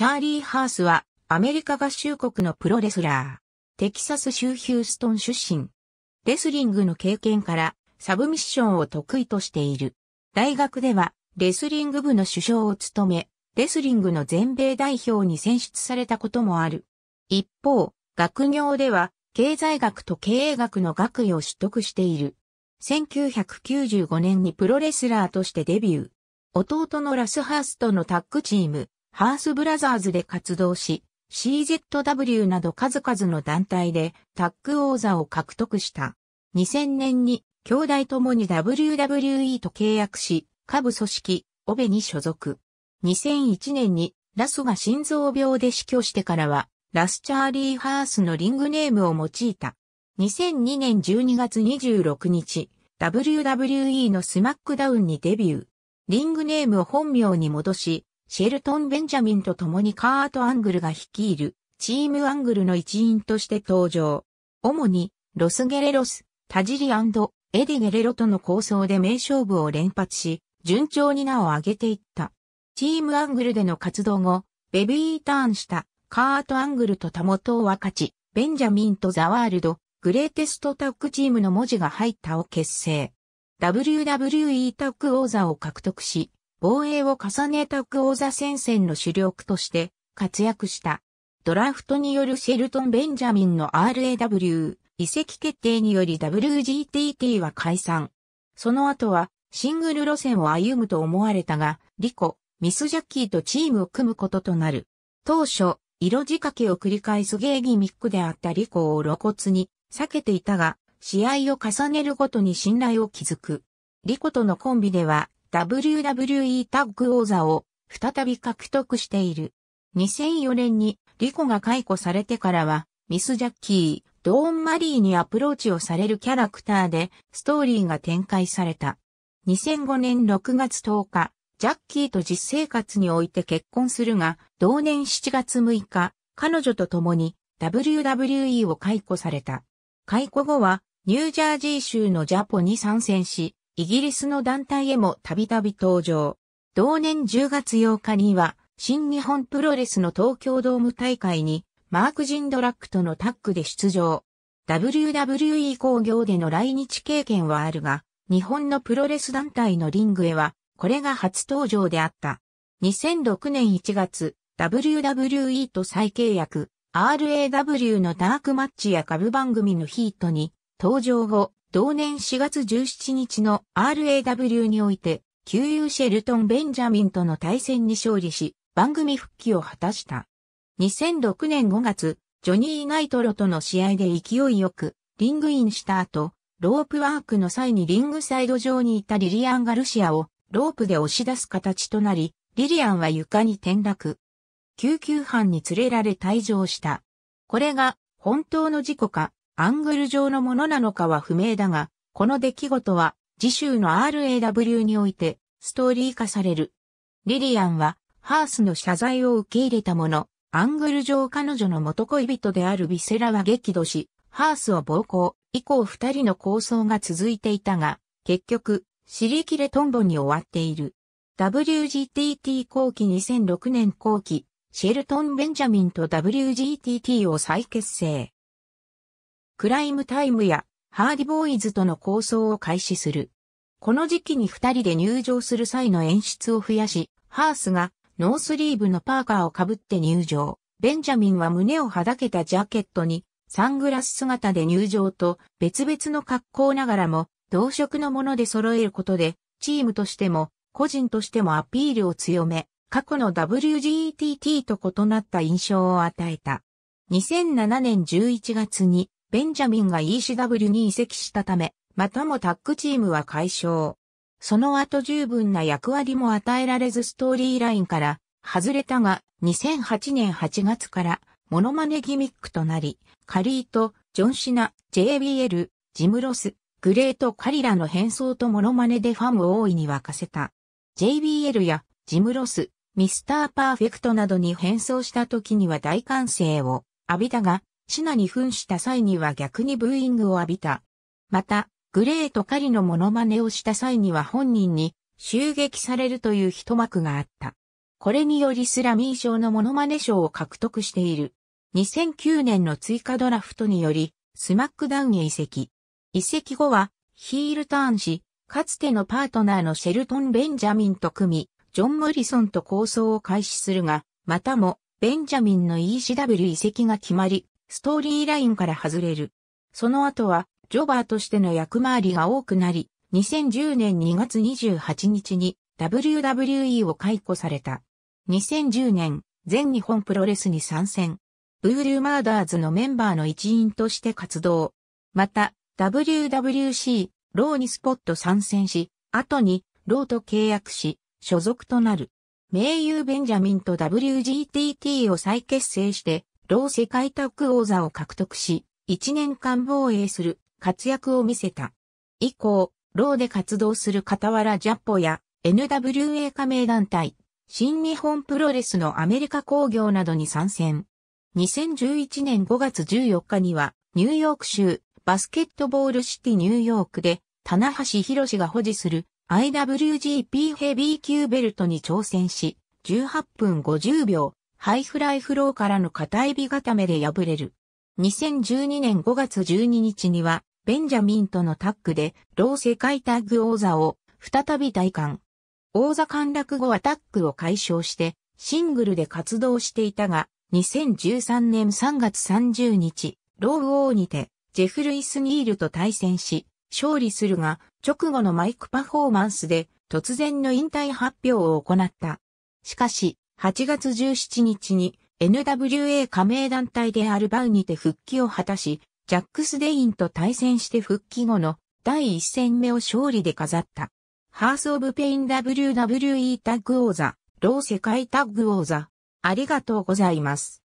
チャーリー・ハースはアメリカ合衆国のプロレスラー。テキサス州ヒューストン出身。レスリングの経験からサブミッションを得意としている。大学ではレスリング部の首相を務め、レスリングの全米代表に選出されたこともある。一方、学業では経済学と経営学の学位を取得している。1995年にプロレスラーとしてデビュー。弟のラスハースとのタッグチーム、ハースブラザーズで活動し、CZW など数々の団体でタッグ王座を獲得した。2000年に兄弟ともに WWE と契約し、下部組織、オベに所属。2001年にラスが心臓病で死去してからは、ラスチャーリー・ハースのリングネームを用いた。2002年12月26日、WWE のスマックダウンにデビュー。リングネームを本名に戻し、シェルトン・ベンジャミンと共にカート・アングルが率いるチームアングルの一員として登場。主にロス・ゲレロス、タジリエディ・ゲレロとの構想で名勝負を連発し、順調に名を上げていった。チームアングルでの活動後、ベビーターンしたカート・アングルとたもとを分かち、ベンジャミンとザワールド、グレーテストタッグチームの文字が入ったを結成。WWE タッグ王座を獲得し、防衛を重ねたクオーザ戦線の主力として活躍した。ドラフトによるシェルトン・ベンジャミンの RAW 移籍決定により WGTT は解散。その後はシングル路線を歩むと思われたが、リコ、ミス・ジャッキーとチームを組むこととなる。当初、色仕掛けを繰り返すゲーギミックであったリコを露骨に避けていたが、試合を重ねるごとに信頼を築く。リコとのコンビでは、WWE タッグ王座を再び獲得している。2004年にリコが解雇されてからは、ミス・ジャッキー、ドーン・マリーにアプローチをされるキャラクターで、ストーリーが展開された。2005年6月10日、ジャッキーと実生活において結婚するが、同年7月6日、彼女と共に WWE を解雇された。解雇後は、ニュージャージー州のジャポに参戦し、イギリスの団体へもたびたび登場。同年10月8日には、新日本プロレスの東京ドーム大会に、マーク・ジンドラックとのタッグで出場。WWE 工業での来日経験はあるが、日本のプロレス団体のリングへは、これが初登場であった。2006年1月、WWE と再契約、RAW のダークマッチや株番組のヒートに登場後、同年4月17日の RAW において、旧友シェルトン・ベンジャミンとの対戦に勝利し、番組復帰を果たした。2006年5月、ジョニー・ナイトロとの試合で勢いよく、リングインした後、ロープワークの際にリングサイド上にいたリリアン・ガルシアをロープで押し出す形となり、リリアンは床に転落。救急班に連れられ退場した。これが本当の事故か、アングル上のものなのかは不明だが、この出来事は次週の RAW においてストーリー化される。リリアンはハースの謝罪を受け入れたもの、アングル上彼女の元恋人であるビセラは激怒し、ハースを暴行、以降二人の抗争が続いていたが、結局、尻切れトンボに終わっている。WGTT 後期2006年後期、シェルトン・ベンジャミンと WGTT を再結成。クライムタイムやハーディボーイズとの構想を開始する。この時期に二人で入場する際の演出を増やし、ハースがノースリーブのパーカーをかぶって入場。ベンジャミンは胸をはだけたジャケットにサングラス姿で入場と別々の格好ながらも同色のもので揃えることでチームとしても個人としてもアピールを強め、過去の WGTT と異なった印象を与えた。2007年11月にベンジャミンが ECW に移籍したため、またもタッグチームは解消。その後十分な役割も与えられずストーリーラインから外れたが、2008年8月からモノマネギミックとなり、カリーとジョンシナ、JBL、ジムロス、グレートカリラの変装とモノマネでファンを大いに沸かせた。JBL やジムロス、ミスターパーフェクトなどに変装した時には大歓声を浴びたが、シナに扮した際には逆にブーイングを浴びた。また、グレーと狩りのモノマネをした際には本人に襲撃されるという一幕があった。これによりスラミー賞のモノマネ賞を獲得している。2009年の追加ドラフトにより、スマックダウンへ移籍。移籍後は、ヒールターンし、かつてのパートナーのシェルトン・ベンジャミンと組み、ジョン・モリソンと構想を開始するが、またも、ベンジャミンの ECW 移籍が決まり、ストーリーラインから外れる。その後は、ジョバーとしての役回りが多くなり、2010年2月28日に WWE を解雇された。2010年、全日本プロレスに参戦。ブールーマーダーズのメンバーの一員として活動。また、WWC、ローにスポット参戦し、後に、ローと契約し、所属となる。名優ベンジャミンと WGTT を再結成して、老世界タッグ王座を獲得し、1年間防衛する活躍を見せた。以降、ローで活動する傍らジャッポや NWA 加盟団体、新日本プロレスのアメリカ工業などに参戦。2011年5月14日には、ニューヨーク州バスケットボールシティニューヨークで、棚橋博が保持する IWGP ヘビー級ベルトに挑戦し、18分50秒ハイフライフローからの硬い火固めで敗れる。2012年5月12日には、ベンジャミンとのタッグで、ロー世界タッグ王座を再び体感。王座陥落後はタッグを解消して、シングルで活動していたが、2013年3月30日、ロー王にて、ジェフ・ルイス・ニールと対戦し、勝利するが、直後のマイクパフォーマンスで、突然の引退発表を行った。しかし、8月17日に NWA 加盟団体であるバウにて復帰を果たし、ジャックス・デインと対戦して復帰後の第1戦目を勝利で飾った。ハース・オブ・ペイン WWE タッグ王座、同世界タッグ王座、ありがとうございます。